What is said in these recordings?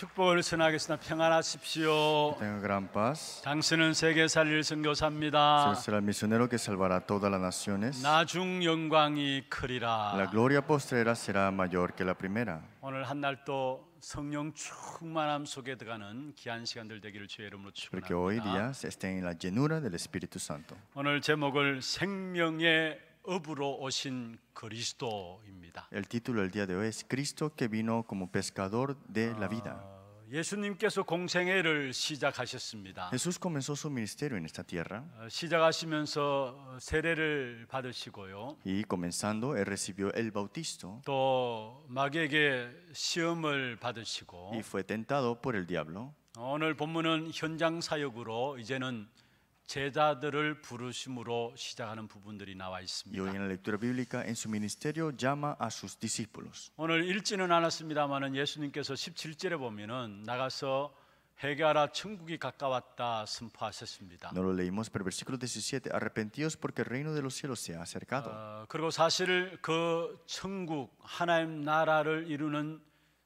축복을 선하겠으나 평안하십시ó. Tenga gran paz. 당신은 세계 살릴 선교사입니다. Usted será el misionero que salvará todas las naciones. 나중 영광이 크리라. La gloria postrera será mayor que la primera. 오늘 한날또 성령 충만함 속에 들어가는 귀한 시간들 되기를 주의 이름으로 축원합니다. Porque hoy día estén en la llenura del Espíritu Santo. 오늘 제목을 생명의 업으로 오신 그리스도입니다. El título del día de hoy es Cristo que vino como pescador de la vida. 예수님께서 공생애를 시작하셨습니다. Jesús comenzó su ministerio en esta tierra. 시작하시면서 세례를 받으시고요. Y comenzando él recibió el bautizo. 또 마귀에게 시험을 받으시고. Y fue tentado por el diablo. 오늘 본문은 현장 사역으로 이제는 제자들을 부르심으로 시작하는 부분들이 나와 있습니다. Hoy en la lectura bíblica en su ministerio llama a sus discípulos. 오늘 읽지는 않았습니다만은 예수님께서 17절에 보면은 나가서 회개하라 천국이 가까웠다 선포하셨습니다. No lo leímos, pero versículo 17, arrepentidos porque el reino de los cielos se ha acercado. 어, 그리고 사실 그 천국 하나님 나라를 이루는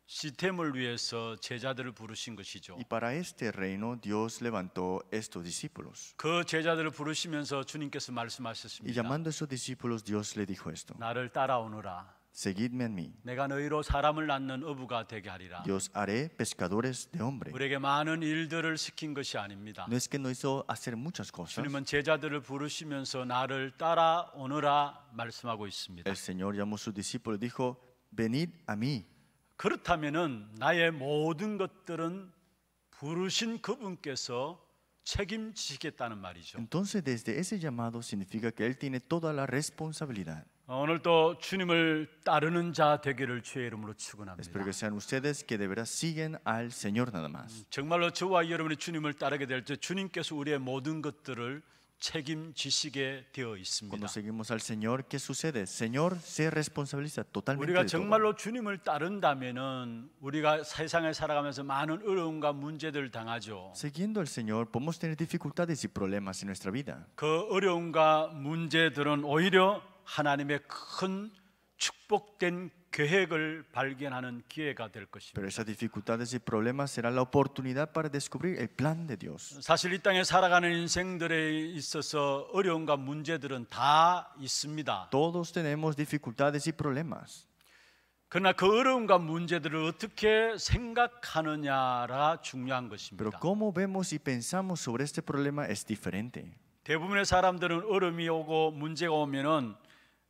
시스템을 위해서 제자들을 부르신 것이죠. Y para este reino Dios levantó estos discípulos. 그 제자들을 부르시면서 주님께서 말씀하셨습니다. Y llamando a esos discípulos Dios le dijo esto. 나를 따라오너라. Seguidme en mí. 내가 너희로 사람을 낳는 어부가 되게 하리라. Dios haré pescadores de hombre. 우리에게 많은 일들을 시킨 것이 아닙니다. No es que no hizo hacer muchas cosas. 주님은 제자들을 부르시면서 나를 따라오너라 말씀하고 있습니다. El Señor llamó a sus discípulos dijo, venid a mí. 그렇다면은 나의 모든 것들은 부르신 그분께서 책임지겠다는 말이죠. Entonces desde ese llamado significa que él tiene toda la responsabilidad. 오늘도 주님을 따르는 자 되기를 주의 이름으로 축원합니다. Espero que sean ustedes que de verdad siguen al Señor nada más. 정말로 저와 여러분이 주님을 따르게 될 때 주님께서 우리의 모든 것들을 책임지시게 되어 있습니다. Cuando seguimos al Señor, ¿qué sucede? Señor se responsabiliza totalmente. 우리가 정말로 주님을 따른다면은 우리가 세상에 살아가면서 많은 어려움과 문제들을 당하죠. Siguiendo al Señor, podemos tener dificultades y problemas en nuestra vida. 그 어려움과 문제들은 오히려 하나님의 큰 축복된 Pero esas dificultades y problemas serán la oportunidad para descubrir el plan de Dios. Todos tenemos dificultades y problemas. Pero cómo vemos y pensamos sobre este problema es diferente. 대부분의 사람들은 어려움이 오고 문제가 오면은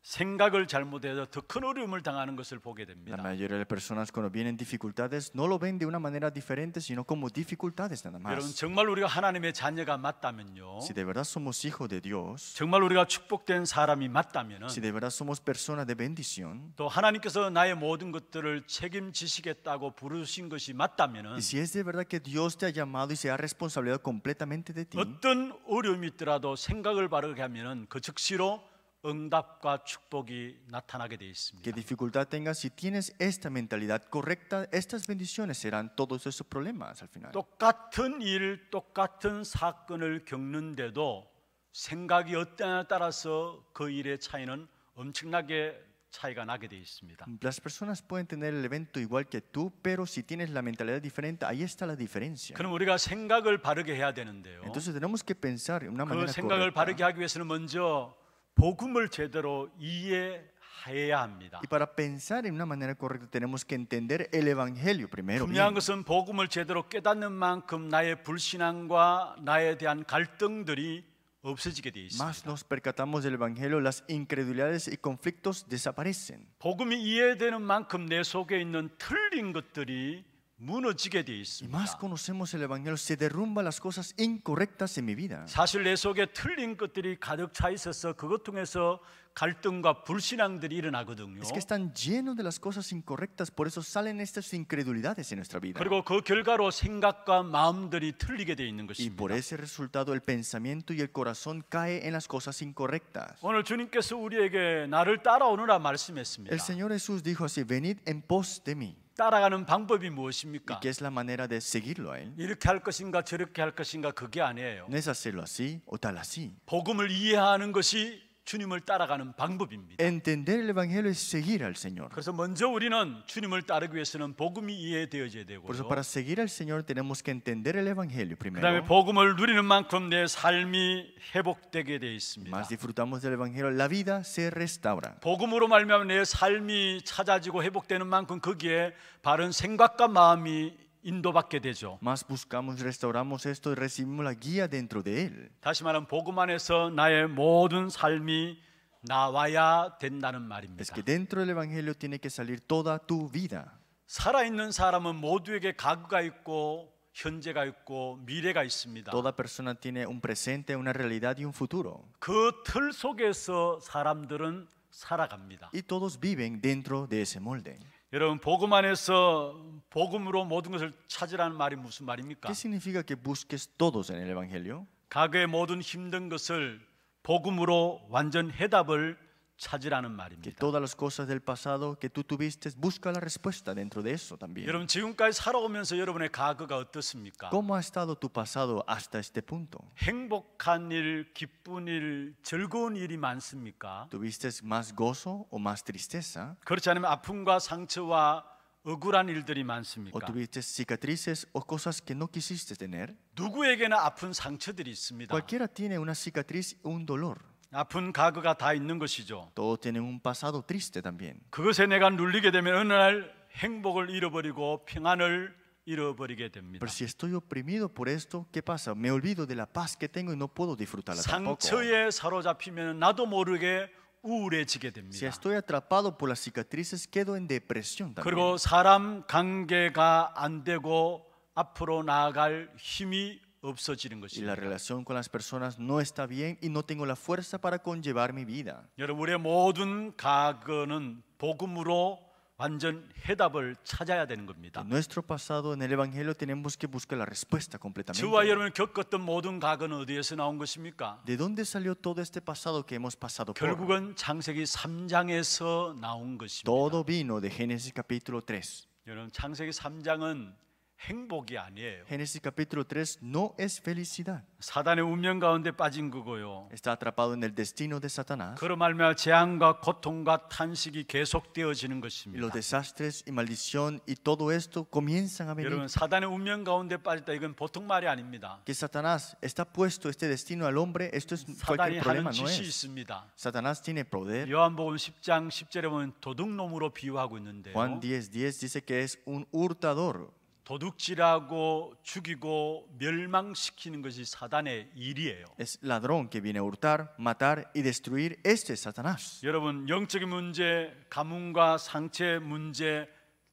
생각을 잘못해서 더 큰 어려움을 당하는 것을 보게 됩니다. La mayoría de personas cuando vienen dificultades no lo ven de una manera diferente, sino como dificultades nada más. 여러분 정말 우리가 하나님의 자녀가 맞다면요. Si de verdad somos hijo de Dios. 정말 우리가 축복된 사람이 맞다면은. Si de verdad somos persona de bendición. 또 하나님께서 나의 모든 것들을 책임지시겠다고 부르신 것이 맞다면은. Y si es de verdad que Dios te ha llamado y se ha responsabilidad completamente de ti. 어떤 어려움이 있더라도 생각을 바르게 하면은 그 즉시로 응답과 축복이 나타나게 되어 있습니다. Que dificultad tengas si tienes esta mentalidad correcta, estas bendiciones serán todos esos problemas al final. 똑같은 일, 똑같은 사건을 겪는데도 생각이 어떠냐에 따라서 그 일의 차이는 엄청나게 차이가 나게 되어 있습니다. Las personas pueden tener el evento igual que tú, pero si tienes la mentalidad diferente, ahí está la diferencia. 그럼 우리가 생각을 바르게 해야 되는데요. Entonces tenemos que pensar una manera correcta. 그 생각을 바르게 하기 위해서는 먼저 복음을 제대로 이해해야 합니다. Y para pensar en una manera correcta tenemos que entender el evangelio primero. 중요한 것은 복음을 제대로 깨닫는 만큼 나의 불신앙과 나에 대한 갈등들이 없어지게 돼 있습니다. Más nos percatamos del evangelio, las incredulidades y conflictos desaparecen. 복음이 이해되는 만큼 내 속에 있는 틀린 것들이 무너지게 돼 Y 있습니다. más conocemos el Evangelio, se derrumba las cosas incorrectas en mi vida. 사실 내 속에 틀린 것들이 가득 차 있어서 그것 통해서 갈등과 불신앙들이 일어나거든요. Es que están llenos de las cosas incorrectas, por eso salen estas incredulidades en nuestra vida. 그리고 그 결과로 생각과 마음들이 틀리게 돼 있는 Y por 것입니다. ese resultado el pensamiento y el corazón cae en las cosas incorrectas. 오늘 주님께서 우리에게 나를 따라오느라 말씀했습니다. El Señor Jesús dijo así, venid en pos de mí. 따라가는 방법이 무엇입니까? ¿Y qué es la manera de seguirlo a él? 이렇게 할 것인가 저렇게 할 것인가 그게 아니에요. No es hacerlo así o tal así. 복음을 이해하는 것이 주님을 따라가는 방법입니다. Entender el evangelio es seguir al Señor. 그래서 먼저 우리는 주님을 따르기 위해서는 복음이 이해되어져야 되고. Por eso para seguir al Señor tenemos que entender el evangelio primero. 그다음에 복음을 누리는 만큼 내 삶이 회복되게 돼 있습니다. Más disfrutamos del evangelio, la vida se restaura. 복음으로 말미암아 내 삶이 찾아지고 회복되는 만큼 거기에 바른 생각과 마음이 인도받게 되죠. Más buscamos, restauramos esto y recibimos la guía dentro de él. 다시 말하면 복음 안에서 나의 모든 삶이 나와야 된다는 말입니다. Es que dentro del evangelio tiene que salir toda tu vida. 살아있는 사람은 모두에게 과거가 있고 현재가 있고 미래가 있습니다. Toda persona tiene un presente, una realidad y un futuro. 그틀 속에서 사람들은 살아갑니다. Y todos viven dentro de ese molde. 여러분 복음 안에서 복음으로 모든 것을 찾으라는 말이 무슨 말입니까? ¿Qué significa que busques todos en el evangelio? 과의 모든 힘든 것을 복음으로 완전 해답을 찾으라는 말입니다. Que todas las cosas del pasado que tú tuviste, busca la respuesta dentro de eso también. 여러분 지금까지 살아오면서 여러분의 과거가 어떻습니까? ¿Cómo ha estado tu pasado hasta este punto? 행복한 일, 기쁜 일, 즐거운 일이 많습니까? ¿Tuviste más gozo o más tristeza? 그렇지 않으면 아픔과 상처와 억울한 일들이 많습니까? ¿O tuviste cicatrices o cosas que no quisiste tener? 누구에게나 아픈 상처들이 있습니다. Cualquiera tiene una cicatriz o un dolor. 아픈 과거가 다 있는 것이죠. Todos tienen un pasado triste también. 그것에 내가 눌리게 되면 어느 날 행복을 잃어버리고 평안을 잃어버리게 됩니다. Pero si estoy oprimido por esto, ¿qué pasa? Me olvido de la paz que tengo y no puedo disfrutarla tampoco. 상처에 사로잡히면 나도 모르게 우울해지게 됩니다. Si estoy atrapado por las cicatrices, quedo en depresión también. 그리고 사람 관계가 안 되고 앞으로 나아갈 힘이 없어지는 것입니다. Y la relación con las personas no está bien y no tengo la fuerza para conllevar mi vida. 여러분 우리의 모든 과거는 복음으로 완전 해답을 찾아야 되는 겁니다. En nuestro pasado en el evangelio tenemos que buscar la respuesta completamente. 저와 여러분 겪었던 모든 과거는 어디에서 나온 것입니까? ¿De dónde salió todo este pasado que hemos pasado por? 결국은 창세기 3장에서 나온 것입니다. Todo vino de Génesis capítulo 3. 여러분 창세기 3장은 행복이 아니에요. Génesis capítulo 3 no es felicidad. 사단의 운명 가운데 빠진 거고요. Está atrapado en el destino de Satanás. 그로 말미암아 재앙과 고통과 탄식이 계속되어지는 것입니다. Los desastres y maldición y todo esto comienzan a venir. 여러분 사단의 운명 가운데 빠졌다 이건 보통 말이 아닙니다. Que Satanás está puesto este destino al hombre, esto es cualquier problema no es. 있습니다. Satanás tiene poder. 요한복음 10장 10절에 보면 도둑놈으로 비유하고 있는데요. Juan 10:10 10 dice que es un hurtador. 도둑질하고 죽이고 멸망시키는 것이 사단의 일이에요. Es ladrón que viene a hurtar, matar y destruir. Esto es Satanás. 여러분 영적인 문제, 가문과 상체 문제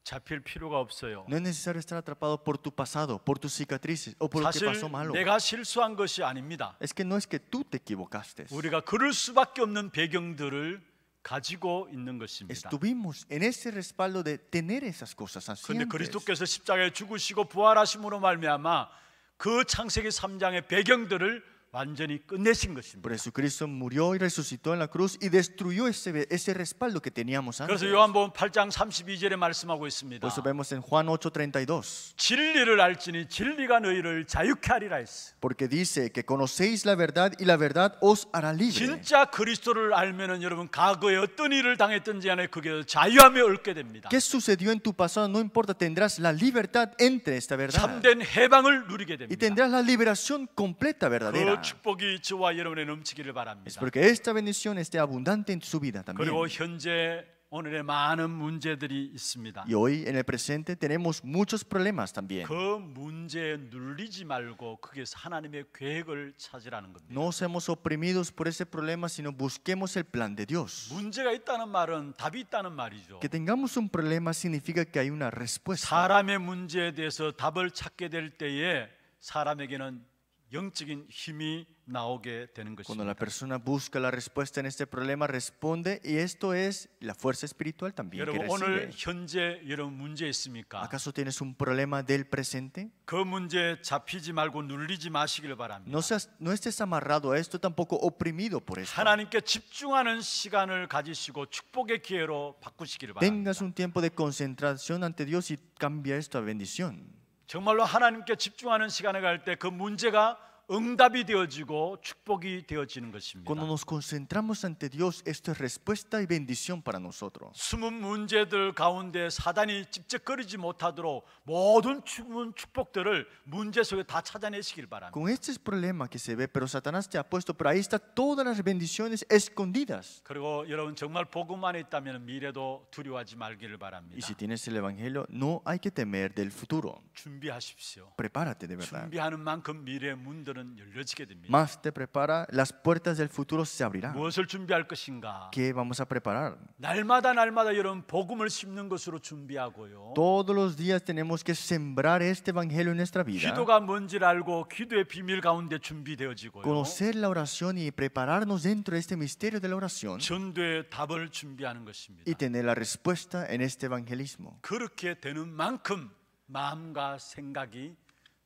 잡힐 필요가 없어요. No es necesario estar atrapado por tu pasado, por tus cicatrices o por lo que pasó malo. 내가 실수한 것이 아닙니다. Es que no es que tú te equivocaste. 우리가 그럴 수밖에 없는 배경들을 가지고 있는 것입니다. 그런데 그리스도께서 십자가에 죽으시고 부활하심으로 말미암아 그 창세기 3장의 배경들을 완전히 끝내신 것입니다. Por eso Cristo murió y resucitó en la cruz y destruyó ese ese respaldo que teníamos antes. 그래서 요한복음 8장 32절에 말씀하고 있습니다. Por eso vemos en Juan 8:32. 진리를 알지니 진리가 너희를 자유케 하리라 했어. Porque dice que conocéis la verdad y la verdad os hará libre. 진짜 그리스도를 알면은 여러분 과거에 어떤 일을 당했든지 안에 그게 자유함에 얻게 됩니다. ¿Qué sucedió en tu pasado? No importa, tendrás la libertad entre esta verdad. 참된 해방을 누리게 됩니다. Y tendrás la liberación completa verdadera. 축복이 저와 여러분에 넘치기를 바랍니다. Espero que esta bendición esté abundante en su vida también. 그리고 현재 오늘의 많은 문제들이 있습니다. Y hoy en el presente tenemos muchos problemas también. 그 문제에 눌리지 말고 그게 하나님의 계획을 찾으라는 겁니다. No seamos oprimidos por ese problema, sino busquemos el plan de Dios. 문제가 있다는 말은 답이 있다는 말이죠. Que tengamos un problema significa que hay una respuesta. 사람의 문제에 대해서 답을 찾게 될 때에 사람에게는 Cuando la persona busca la respuesta en este problema, responde y esto es la fuerza espiritual también que ¿Acaso tienes un problema del presente? No, no estés amarrado a esto, tampoco oprimido por esto. Tengas un tiempo de concentración ante Dios y cambia esto a bendición. 정말로 하나님께 집중하는 시간에갈 때 그 문제가 응답이 되어지고 축복이 되어지는 것입니다. Cuando nos concentramos ante Dios, esto es respuesta y bendición para nosotros. 숨은 문제들 가운데 사단이 집적거리지 못하도록 모든 숨은 축복들을 문제 속에 다 찾아내시길 바랍니다. Con este problema que se ve, pero Satanás te ha puesto, pero ahí está todas las bendiciones escondidas. 그리고 여러분 정말 복음만 있다면 미래도 두려워하지 말기를 바랍니다. Y si tienes el evangelio, no hay que temer del futuro. 준비하십시오. Prepárate de verdad. 준비하는 만큼 미래의 문들은 más te prepara, las puertas del futuro se abrirán. ¿Qué vamos a preparar? Todos los días tenemos que sembrar este evangelio en nuestra vida. Conocer la oración y prepararnos dentro de este misterio de la oración. Y tener la respuesta en este evangelismo.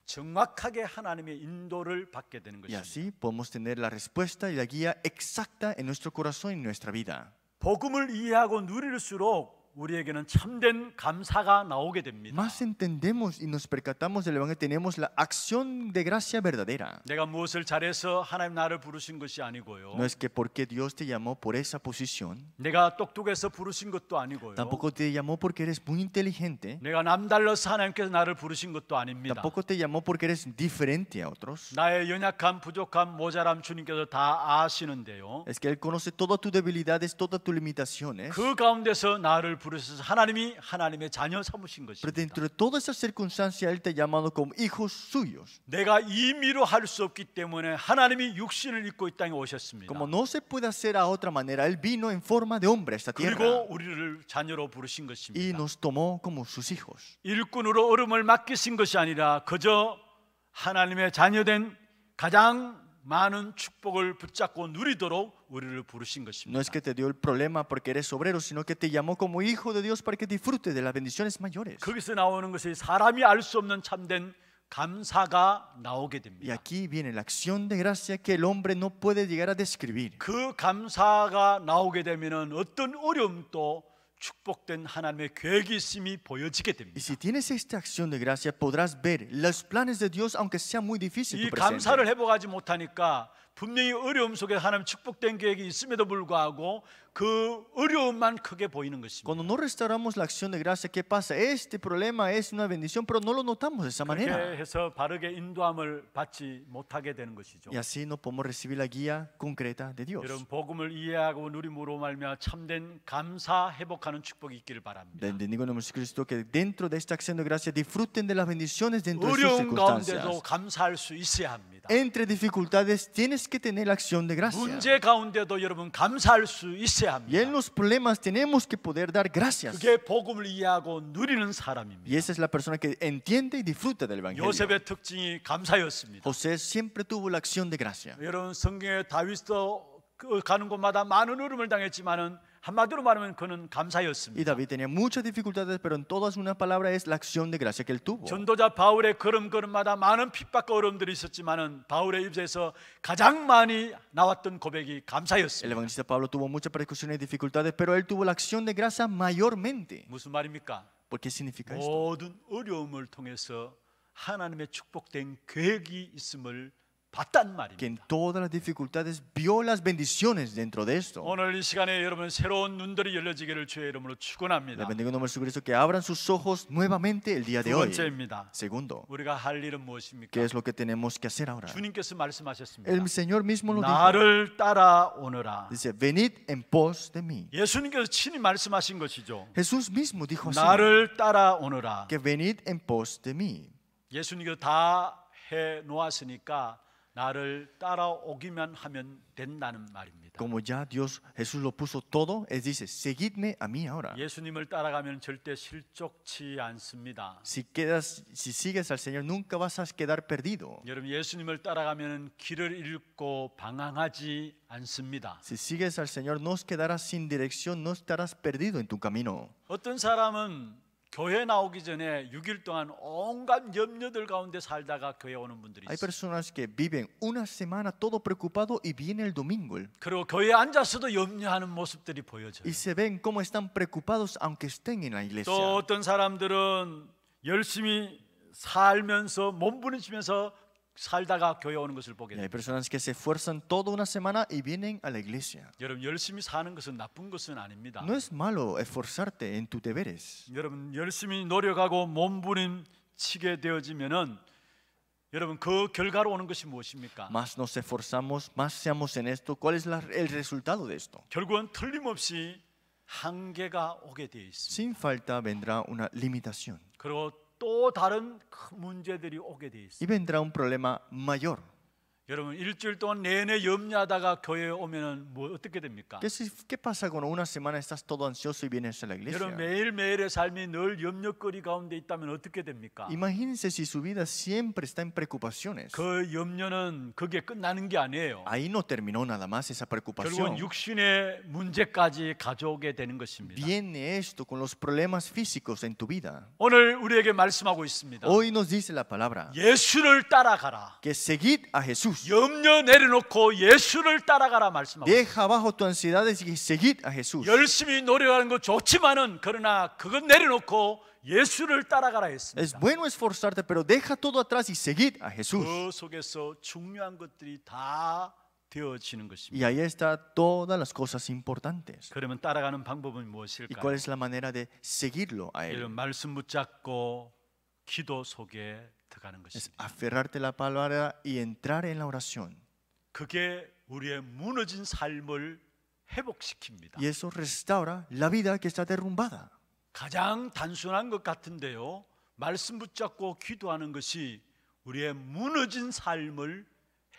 정확하게 하나님의 인도를 받게 되는 것입니다. Y así podemos tener la respuesta y la guía exacta en nuestro corazón y en nuestra vida. 복음을 이해하고 누릴수록 우리에게는 참된 감사가 나오게 됩니다. Más entendemos y nos percatamos del evangelio tenemos la acción de gracia verdadera. 내가 무엇을 잘해서 하나님 나를 부르신 것이 아니고요. No es que porque Dios te llamó por esa posición. 내가 똑똑해서 부르신 것도 아니고요. Tampoco te llamó porque eres muy inteligente. 내가 남달라서 하나님께서 나를 부르신 것도 아닙니다. Tampoco te llamó porque eres diferente a otros. 나의 연약함, 부족함, 모자람 주님께서 다 아시는데요. Es que él conoce todas tus debilidades, todas tus limitaciones. 그 가운데서 나를 부르셔서 하나님이 하나님의 자녀 삼으신 것입니다. Pero dentro de toda esa circunstancia él te ha llamado como hijos suyos. 내가 임의로 할수 없기 때문에 하나님이 육신을 입고 이 땅에 오셨습니다. Como no se puede hacer a otra manera, él vino en forma de hombre a esta tierra. 그리고 우리를 자녀로 부르신 것입니다. Y nos tomó como sus hijos. 일꾼으로 얼음을 맡기신 것이 아니라 그저 하나님의 자녀된 가장 많은 축복을 붙잡고 누리도록 우리를 부르신 것입니다. No es que te dio el problema porque eres obrero, sino que te llamó como hijo de Dios para que disfrutes de las bendiciones mayores. 거기서 나오는 것이 사람이 알 수 없는 참된 감사가 나오게 됩니다. Y aquí viene la acción de gracia que el hombre no puede llegar a describir. 그 감사가 나오게 되면은 어떤 어려움도 축복된 하나님의 계획이 있음이 보여지게 됩니다. Y si tienes esta acción de gracia podrás ver los planes de Dios aunque sea muy difícil tu presente. 이 감사를 회복하지 못하니까 분명히 어려움 속에 하나님 축복된 계획이 있음에도 불구하고 그 어려움만 크게 보이는 것입니다. Cuando no restauramos la acción de gracia, ¿qué pasa? Este problema es una bendición, pero no lo notamos de esa manera. 그렇게 해서 바르게 인도함을 받지 못하게 되는 것이죠. Y así no podemos recibir la guía concreta de Dios. 여러분 복음을 이해하고 누림으로 말미암아 참된 감사 회복하는 축복이 있기를 바랍니다. Bendigo en nombre de Cristo que dentro de esta acción de gracia disfruten de las bendiciones dentro de sus circunstancias. 어려운 가운데도 감사할 수 있어야 합니다. entre dificultades tienes que tener la acción de gracia. Y en los problemas tenemos que poder dar gracias. Y esa es la persona que entiende y disfruta del Evangelio. José siempre tuvo la acción de gracia. 한마디로 말하면 그는 감사였습니다. Y David tenía muchas dificultades, pero en todas una palabra es la acción de gracia que él tuvo. 전도자 바울의 걸음걸음마다 많은 핍박과 어려움들이 있었지만은 바울의 입에서 가장 많이 나왔던 고백이 감사였습니다. El evangelista Pablo tuvo muchas persecuciones y dificultades, pero él tuvo la acción de gracia mayormente. 무슨 말입니까? ¿Por qué significa esto? 모든 어려움을 통해서 하나님의 축복된 계획이 있음을 que en todas las dificultades vio las bendiciones dentro de esto. Le nombre de que abran sus ojos nuevamente el día de hoy. Segundo, ¿qué es lo que tenemos que hacer ahora? El Señor mismo lo dijo. Dice, venid en pos de mí. Jesús mismo dijo que venid en pos de mí. 예수님께서 다 놓았으니까 나를 따라오기만 하면 된다는 말입니다. Como ya Dios Jesús lo puso todo, él dice, seguidme a mí ahora. 예수님을 따라가면 절대 실족치 않습니다. Si quedas, si sigues al Señor, nunca vas a quedar perdido. 여러분 예수님을 따라가면 길을 잃고 방황하지 않습니다. Si sigues al Señor, no quedarás sin dirección, no estarás perdido en tu camino. 어떤 사람은 교회 나오기 전에 6일 동안 온갖 염려들 가운데 살다가 교회 오는 분들이 Hay personas que viven una semana todo preocupado y viene el domingo. 그리고 교회 앉아서도 염려하는 모습들이 보여져요. Y se ven cómo están preocupados aunque estén en la iglesia. 또 어떤 사람들은 열심히 살면서 몸부림치면서 Hay personas que se esfuerzan toda una semana y vienen a la iglesia. 열심히 사는 나쁜 것은 아닙니다. No es malo esforzarte en tus deberes. 열심히 되어지면은 여러분 그 Más nos esforzamos, más seamos en esto. ¿Cuál es el resultado de esto? 틀림없이 Sin falta vendrá una limitación. Y vendrá un problema mayor. 여러분 일주일 동안 내내 염려하다가 교회에 오면은 뭐 어떻게 됩니까? ¿Qué, qué pasa cuando una semana estás todo ansioso y vienes a la iglesia? 여러분 매일 매일의 삶이 늘 염려거리 가운데 있다면 어떻게 됩니까? Imagínense si su vida siempre está en preocupaciones. 그 염려는 그게 끝나는 게 아니에요. Ahí no terminó nada más esa preocupación. 결국 육신의 문제까지 가져오게 되는 것입니다. Viene esto con los problemas físicos en tu vida. 오늘 우리에게 말씀하고 있습니다. Hoy nos dice la palabra. 예수를 따라가라. Que seguid a Jesús. 염려 내려놓고 예수를 따라가라 말씀하고 Deja abajo tu ansiedad y seguid a Jesús. 열심히 노력하는 거 좋지만은 그러나 그것 내려놓고 예수를 따라가라 했습니다. Es bueno esforzarte, pero deja todo atrás y seguid a Jesús. 그 속에서 중요한 것들이 다 되어지는 것입니다. Y ahí está todas las cosas importantes. 그러면 따라가는 방법은 ¿Y 무엇일까요? cuál es la manera de seguirlo a él? 이런 말씀 붙잡고 기도 속에 들어가는 것입니다. aferrarte la palabra y entrar en la oración. 그게 우리의 무너진 삶을 회복시킵니다. Y eso restaura la vida que está derrumbada. 가장 단순한 것 같은데요. 말씀 붙잡고 기도하는 것이 우리의 무너진 삶을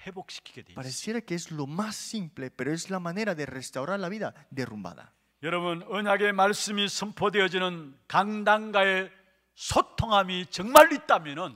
회복시키게 돼 있습니다. Pareciera que es lo más simple, pero es la manera de restaurar la vida derrumbada. 여러분 언약의 말씀이 선포되어지는 강단과의 소통함이 정말 있다면은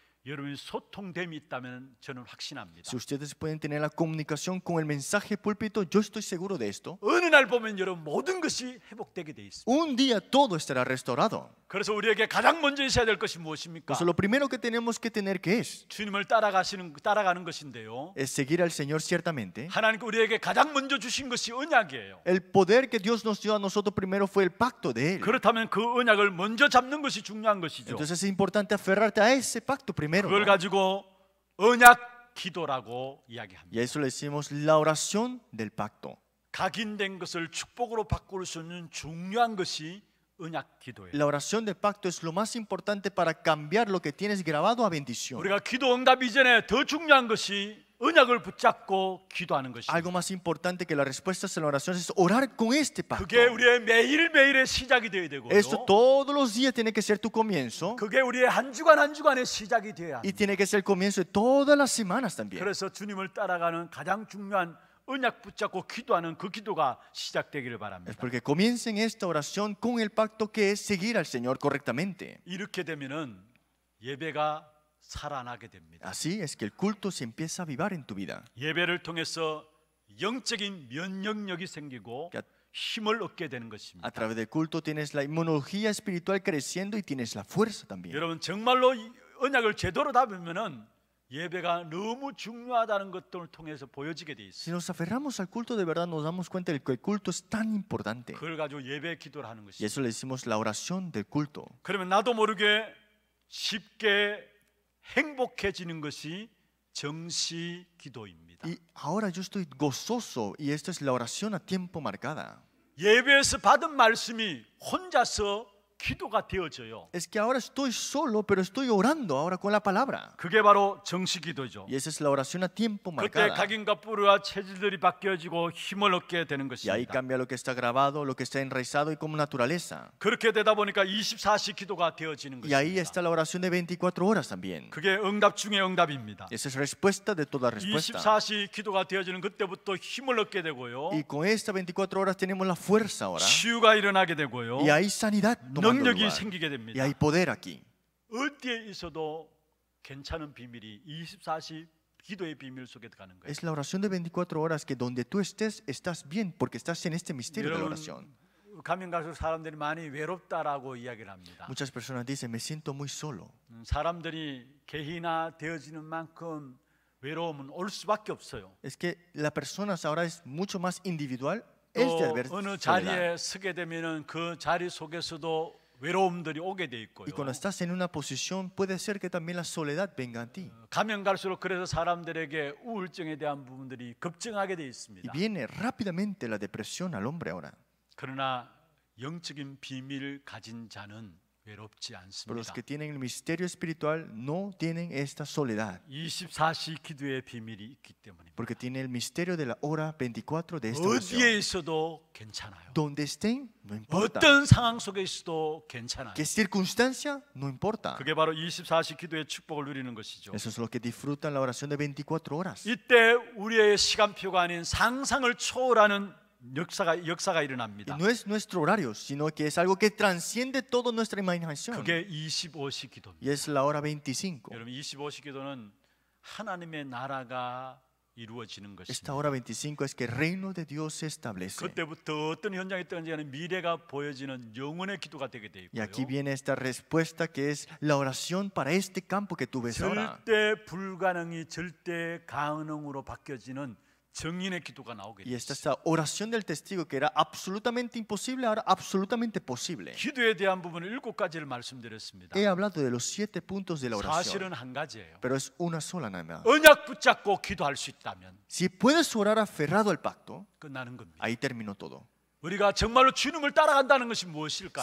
Si ustedes pueden tener la comunicación con el mensaje púlpito, yo estoy seguro de esto. Un día todo estará restaurado. Entonces lo primero que tenemos que tener que es es seguir al Señor ciertamente. El poder que Dios nos dio a nosotros primero fue el pacto de Él. Entonces es importante aferrarte a ese pacto primero. primero. 그걸 가지고 언약 기도라고 이야기합니다. Y a eso le decimos la oración del pacto. 각인된 것을 축복으로 바꿀 수 있는 중요한 것이 언약 기도예요. La oración del pacto es lo más importante para cambiar lo que tienes grabado a bendición. 우리가 기도 응답 이전에 더 중요한 것이 언약을 붙잡고 기도하는 것입니다. Algo más importante que las respuestas en la oración es orar con este pacto. 그게 우리의 매일매일의 시작이 되어야 되고요. Esto todos los días tiene que ser tu comienzo. 그게 우리의 한 주간 한 주간의 시작이 되어야 합니다. Y tiene que ser el comienzo de todas las semanas también. 그래서 주님을 따라가는 가장 중요한 언약 붙잡고 기도하는 그 기도가 시작되기를 바랍니다. Porque comiencen esta oración con el pacto que es seguir al Señor correctamente. 이렇게 되면은 예배가 살아나게 됩니다. Así es que el culto se empieza a avivar en tu vida. 예배를 통해서 영적인 면역력이 생기고 힘을 얻게 되는 것입니다. A través del culto tienes la inmunología espiritual creciendo y tienes la fuerza también. 여러분 정말로 언약을 제대로 담으면은 예배가 너무 중요하다는 것들을 통해서 보여지게 돼 있어요. Si nos aferramos al culto de verdad nos damos cuenta de que el culto es tan importante. 그걸 가지고 예배 기도를 하는 것이. Y eso le decimos la oración del culto. 그러면 나도 모르게 쉽게 행복해지는 것이 정시 기도입니다. Y ahora yo estoy gozoso y esta es la oración a tiempo marcada. 예배에서 받은 말씀이 혼자서 기도가 되어져요. Es que ahora estoy solo, pero estoy orando ahora con la palabra. 그게 바로 정식 기도죠. Y esa es la oración a tiempo marcada. 그때 각인과 뿌리와 체질들이 바뀌어지고 힘을 얻게 되는 것입니다. Y ahí cambia lo que está grabado, lo que está enraizado y como naturaleza. 그렇게 되다 보니까 24시 기도가 되어지는 것입니다. Y ahí está la oración de 24 horas también. 그게 응답 중의 응답입니다. Esa es respuesta de toda respuesta. 24시 기도가 되어지는 그때부터 힘을 얻게 되고요. Y con esta 24 horas tenemos la fuerza ahora. 치유가 일어나게 되고요. Y ahí sanidad tomamos 능력이 생기게 됩니다. Y hay poder aquí. 어디에 있어도 괜찮은 비밀이 24시 기도의 비밀 속에 들어가는 거예요. Es la oración de 24 horas que donde tú estés estás bien porque estás en este misterio de la oración. 가면 갈수록 사람들이 많이 외롭다라고 이야기를 합니다. Muchas personas dicen me siento muy solo. 사람들이 개인화 되어지는 만큼 외로움은 올 수밖에 없어요. Es que la persona ahora es mucho más individual. 또 어느 자리에 서게 되면은 그 자리 속에서도 외로움들이 오게 돼 있고요. Y cuando estás en una posición puede ser que también la soledad venga a ti. 가면 갈수록 그래서 사람들에게 우울증에 대한 부분들이 급증하게 돼 있습니다. Y viene rápidamente la depresión al hombre ahora. 그러나 영적인 비밀을 가진 자는 Pero los que tienen el misterio espiritual no tienen esta soledad. Porque tiene el misterio de la hora 24 de esta oración. Donde estén, no importa. ¿Qué circunstancia? No importa. Eso es lo que disfrutan la oración de 24 horas. 이때 우리의 시간표가 아닌 상상을 초월하는 역사가 역사가 일어납니다. No es nuestro horario, sino que es algo que transciende toda nuestra imaginación. 그게 25시 기도입니다. Y es la hora 25. 여러분 25시 기도는 하나님의 나라가 이루어지는 것입니다. Esta hora 25 es que el reino de Dios se establece. 그때부터 어떤 현장이 뜨는지는 미래가 보여지는 영혼의 기도가 되게 돼 있고요. Y aquí viene esta respuesta que es la oración para este campo que tú ves ahora. 절대 불가능이 절대 가능으로 바뀌어지는 Y esta es la oración del testigo que era absolutamente imposible, ahora absolutamente posible. He hablado de los siete puntos de la oración, pero es una sola nada. Si puedes orar aferrado al pacto, ahí terminó todo.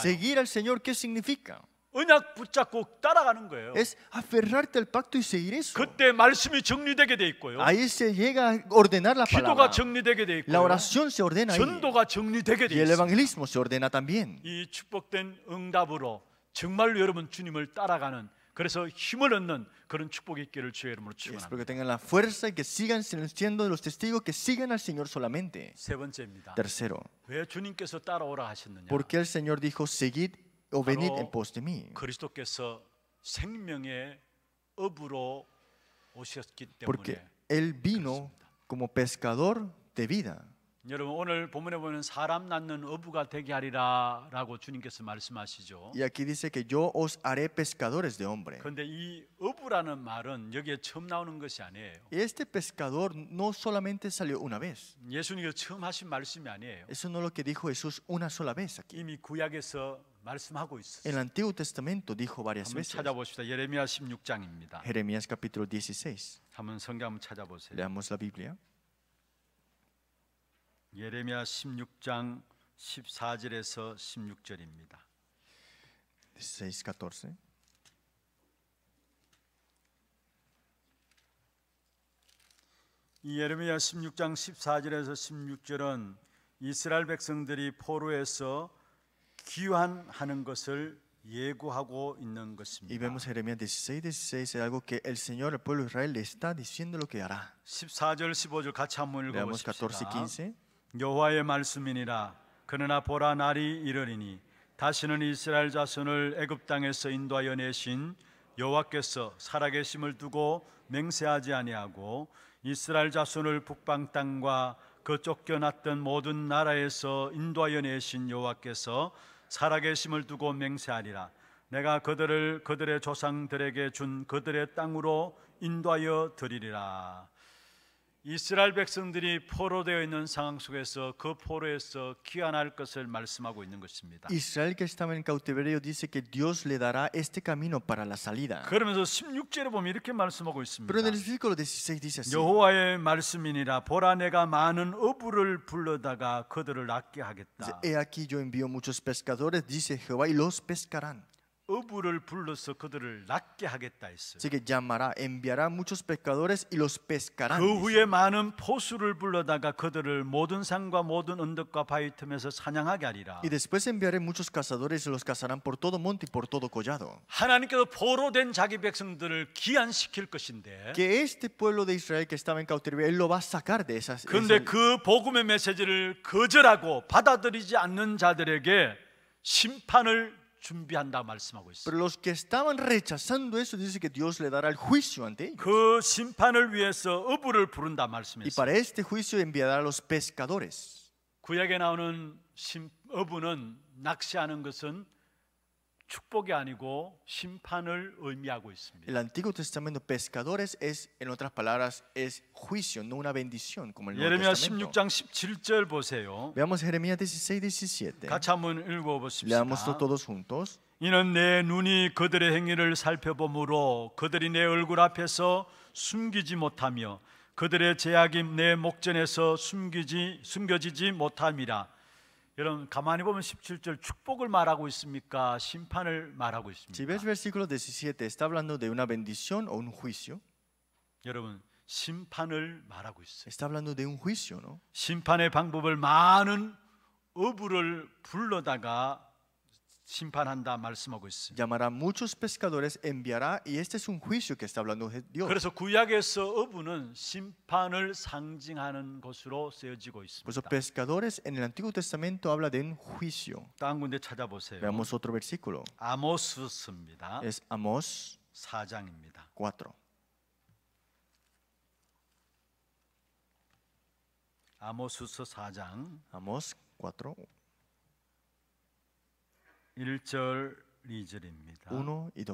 Seguir al Señor, ¿qué significa? 언약 붙잡고 따라가는 거예요. Es aferrarte al pacto y seguir eso. 그때 말씀이 정리되게 돼 있고요. Ahí se llega a ordenar la palabra. 기도가 정리되게 돼 있고요. La oración se ordena ahí. 전도가 정리되게 돼 있어요. Y el evangelismo se ordena también. 이 축복된 응답으로 정말로 여러분 주님을 따라가는 그래서 힘을 얻는 그런 축복이 있기를 주의 이름으로 축원합니다. Porque tengan la fuerza y que sigan siendo los testigos que sigan al Señor solamente. 세 번째입니다. Tercero. 왜 주님께서 따라오라 하셨느냐? Porque el Señor dijo seguid o venid en pos de mí. Porque él vino como pescador de vida. Y aquí dice que yo os haré pescadores de hombre. y Este pescador no solamente salió una vez. Eso no lo que dijo Jesús una sola vez aquí. 말씀하고 있었어요. El Antiguo Testamento dijo varias veces. 찾아봅시다. 예레미야 16장입니다. Jeremías capítulo 16. 한번 성경 한번 찾아보세요. Leamos la Biblia. 예레미야 16장 14절에서 16절입니다. 16:14 예레미야 16장 14절에서 16절은 이스라엘 백성들이 포로에서 Y vemos Jeremías 16, 16 es algo que el Señor, el pueblo Israel, le está diciendo lo que hará. 14, 14 y 15. 여호와의 말씀이니라 그러나 보라 날이 이르리니 다시는 이스라엘 자손을 애굽 땅에서 인도하여 내신 여호와께서 살아계심을 두고 맹세하지 아니하고 이스라엘 자손을 북방 땅과 그 쫓겨났던 모든 나라에서 인도하여 내신 여호와께서 살아계심을 두고 맹세하리라 내가 그들을 그들의 조상들에게 준 그들의 땅으로 인도하여 드리리라 이스라엘 백성들이 포로되어 있는 상황 속에서 그 포로에서 귀환할 것을 말씀하고 있는 것입니다. Israel que estaba en cautiverio dice que Dios le dará este camino para la salida. 그러면서 16절에 보면 이렇게 말씀하고 있습니다. Pero en el versículo 16 dice así. 여호와의 말씀이니라 보라 내가 많은 어부를 불러다가 그들을 낫게 하겠다. He aquí yo envío muchos pescadores dice Jehová y los pescarán. 어부를 불러서 그들을 낫게 하겠다 했어요. que llamará, enviará muchos pescadores y los pescarán. 그 후에 많은 포수를 불러다가 그들을 모든 산과 모든 언덕과 바위 틈에서 사냥하게 하리라. Y después enviaré muchos cazadores y los cazarán por todo monte y por todo collado. 하나님께서 포로 된 자기 백성들을 기한시킬 것인데. Que este pueblo de Israel que estaba en cautiverio él lo va a sacar de esas. 근데 그 복음의 메시지를 거절하고 받아들이지 않는 자들에게 심판을 준비한다 말씀하고 있어요. Pero los que estaban rechazando eso dice que Dios le dará el juicio ante ellos. 그 심판을 위해서 어부를 부른다 말씀했어요. Y para este juicio enviará a los pescadores. 구약에 나오는 심, 어부는 낚시하는 것은 축복이 아니고 심판을 의미하고 있습니다. El Antiguo Testamento pescadores es en otras palabras es juicio, no una bendición como el Nuevo Testamento. 예레미야 16장 17절 보세요. Veamos Jeremías 16:17. 같이 한번 읽어 보십시다. Leámoslo todos juntos. 이는 내 눈이 그들의 행위를 살펴보므로 그들이 내 얼굴 앞에서 숨기지 못하며 그들의 제약이 내 목전에서 숨기지 숨겨지지 못함이라. 여러분 가만히 보면 17절 축복을 말하고 있습니까? 심판을 말하고 있습니까? Si ves versículo 17 está hablando de una bendición o un juicio. 여러분 심판을 말하고 있어요. Está hablando de un juicio, ¿no? 심판의 방법을 많은 어부를 불러다가 심판한다 말씀하고 있습니다. llamará muchos pescadores, enviará y este es un juicio que está hablando Dios. 그래서 구약에서 어부는 심판을 상징하는 것으로 쓰여지고 Por eso 있습니다. pescadores en el Antiguo Testamento habla de un juicio. 다른 군데 찾아보세요. Veamos otro versículo. 아모스입니다. Es Amós 4장입니다. 4. 아모스서 4장 Amós 4. 1절 2절입니다. 1 2.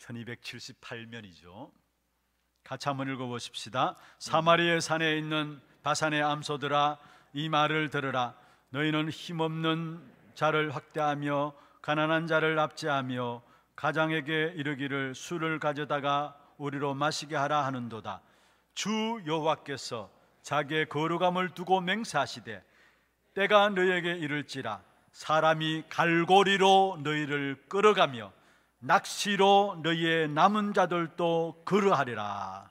1278면이죠. 같이 한번 읽어 보십시다. 사마리아 산에 있는 바산의 암소들아 이 말을 들으라. 너희는 힘없는 자를 확대하며 가난한 자를 압제하며 가장에게 이르기를 술을 가져다가 우리로 마시게 하라 하는도다. 주 여호와께서 자기의 거룩함을 두고 맹세하시되 때가 너희에게 이를지라 사람이 갈고리로 너희를 끌어가며 낚시로 너희의 남은 자들도 그러하리라.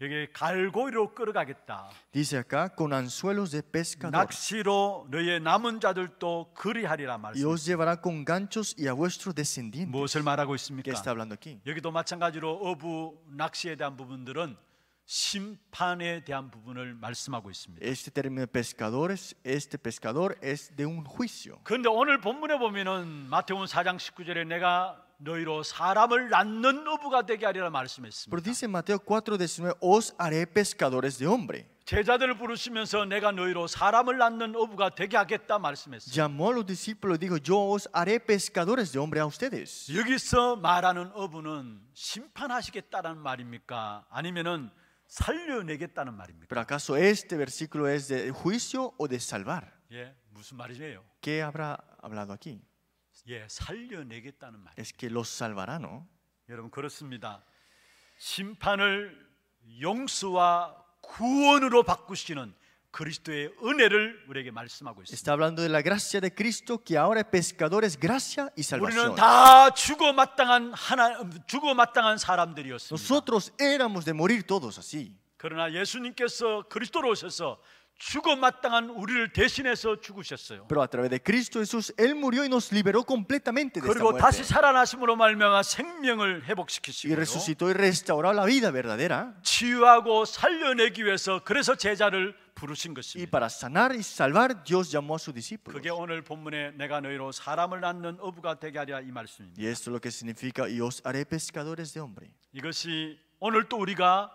여기 갈고리로 끌어가겠다. Dice acá con anzuelos de pescador. 낚시로 너희의 남은 자들도 그리하리라 말씀. Y os llevará con ganchos y a v u e s t r o d e s c e n d i e n t e 무엇을 말하고 있습니까? 까 está hablando aquí? 여기도 마찬가지로 어부 낚시에 대한 부분들은 심판에 대한 부분을 말씀하고 있습니다. Este término pescadores, este pescador es de un juicio. 그런데 오늘 본문에 보면은 마태복음 4장 19절에 내가 너희로 사람을 낳는 어부가 되게 하리라 말씀했습니다. Pero dice Mateo 4:19, os haré pescadores de hombre. 제자들을 부르시면서 내가 너희로 사람을 낳는 어부가 되게 하겠다 말씀했어요. Llamó a los discípulos dijo, yo os haré pescadores de hombre a ustedes. 여기서 말하는 어부는 심판하시겠다라는 말입니까? 아니면은 살려내겠다는 말입니다. Pero acaso este versículo es de juicio o de salvar? 예, 무슨 말이에요? ¿Qué habrá hablado aquí? 예, 살려내겠다는 말. Es que los salvará, ¿no? 여러분 그렇습니다. 심판을 용서와 구원으로 바꾸시는 그리스도의 은혜를 우리에게 말씀하고 있습니다. Está hablando de la gracia de Cristo que ahora es pescadores gracia y salvación. 우리는 다 죽어 마땅한 하나 죽어 마땅한 사람들이었습니다. Nosotros éramos de morir todos así. 그러나 예수님께서 그리스도로 오셔서 Pero a través de Cristo Jesús él murió y nos liberó completamente de esta muerte. Y resucitó y restauró la vida verdadera. Y para sanar y salvar Dios llamó a sus discípulos. Y esto es lo que significa y os haré pescadores de hombre. 이것이 오늘 또 우리가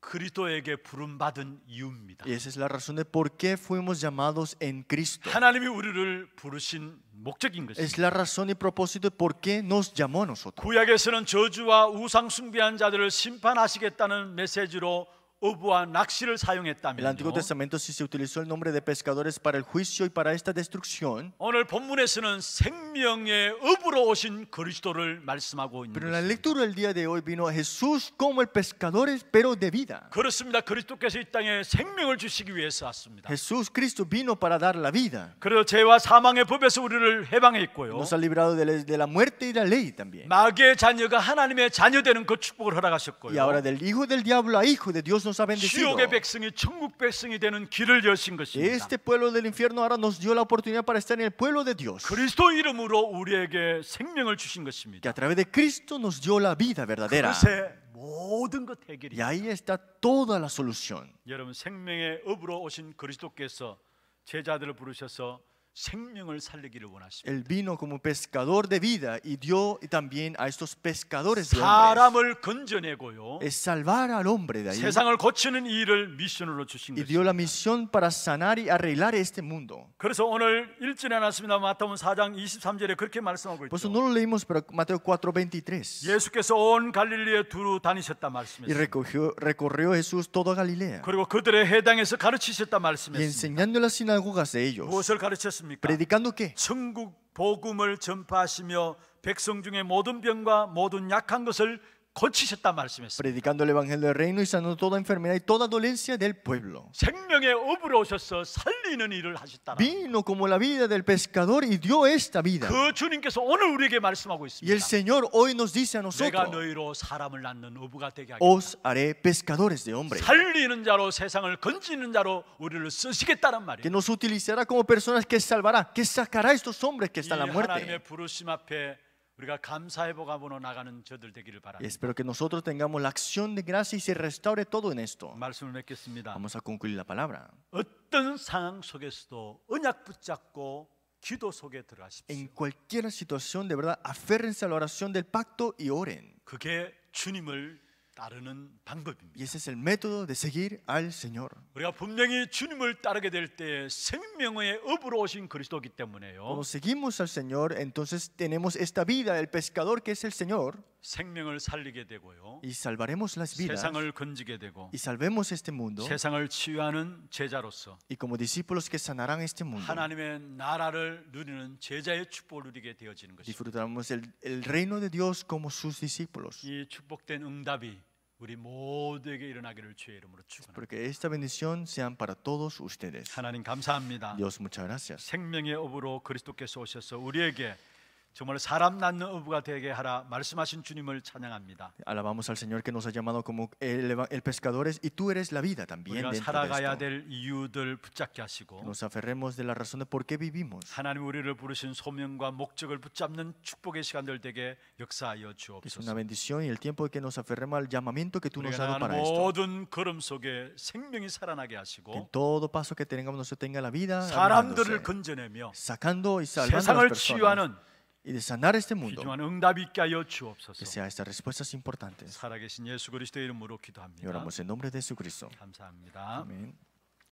그리스도에게 부름 받은 이유입니다. Y esa es la razón de por qué fuimos llamados en Cristo. 하나님이 우리를 부르신 목적인 것입니다. Es la razón y propósito de por qué nos llamó nosotros. 구약에서는 저주와 우상 숭배한 자들을 심판하시겠다는 메시지로 En el Antiguo Testamento sí se utilizó el nombre de pescadores para el juicio y para esta destrucción. Pero en la lectura del día de hoy vino a Jesús como el pescador pero de vida. Jesús Cristo vino para dar la vida. Nos ha librado de la muerte y la ley también. Y ahora del hijo del diablo a hijo de Dios nos ha bendecido. Este pueblo del infierno ahora nos dio la oportunidad para estar en el pueblo de Dios. Que a través de Cristo nos dio la vida verdadera. Y ahí está toda la solución. 여러분 생명의 업으로 오신 그리스도께서 제자들을 부르셔서 Él vino como pescador de vida y dio también a estos pescadores de hombres. Es salvar al hombre de ahí. Y dio la misión para sanar y arreglar este mundo. Por eso no lo leímos, pero Mateo 4:23. Y recogió, recorrió Jesús toda Galilea. Y enseñando las sinagogas de ellos. 않습니까? Predicando qué? 천국 복음을 전파하시며 백성 중에 모든 병과 모든 약한 것을 Predicando el evangelio del reino y sanando toda enfermedad y toda dolencia del pueblo. Vino como la vida del pescador y dio esta vida. Y el Señor hoy nos dice a nosotros. Os haré pescadores de hombres. Que nos utilizará como personas que salvará, que sacará estos hombres que están a la muerte. Y espero que nosotros tengamos la acción de gracia y se restaure todo en esto. Vamos a concluir la palabra. En cualquier situación, de verdad, aférrense a la oración del pacto y oren. 그게 주님을 따르는 방법입니다. Y ese es el método de seguir al Señor. 우리가 분명히 주님을 따르게 될 때 생명의 업으로 오신 그리스도이기 때문에요. Cuando seguimos al Señor, entonces tenemos esta vida, el pescador que es el Señor. 생명을 살리게 되고요. Y salvaremos las vidas. 세상을 건지게 되고. Y salvemos este mundo. 세상을 치유하는 제자로서. Y como discípulos que sanarán este mundo. 하나님의 나라를 누리는 제자의 축복을 누리게 되어지는 것입니다. Disfrutaremos el, el reino de Dios como sus discípulos. 이 축복된 응답이 우리 모두에게 일어나기를 주의 이름으로 축원합니다. Porque esta bendición sean para todos ustedes. 하나님 감사합니다. Dios muchas gracias. 생명의 업으로 그리스도께서 오셔서 우리에게 정말 사람 낳는 어부가 되게 하라 말씀하신 주님을 찬양합니다. Alabamos al Señor que nos ha llamado como el, el pescadores y tú eres la vida también 우리가 dentro de 살아가야 esto. 될 이유들 붙잡게 하시고 Que nos aferremos de la razón de por qué vivimos. 하나님 우리를 부르신 소명과 목적을 붙잡는 축복의 시간들 되게 역사하여 Es una 주옵소서. bendición y el tiempo que nos aferremos al llamamiento que tú nos has 우리가 dado para 나가는 esto. 모든 걸음 속에 생명이 살아나게 Que en 하시고 todo paso que tengamos nosotros tenga la vida, 사람들을 armándose, 건져내며 sacando y salvando a las 세상을 personas, 치유하는 y de sanar este mundo. Que sea estas respuestas importantes. Y oramos en nombre de Jesucristo. Amén.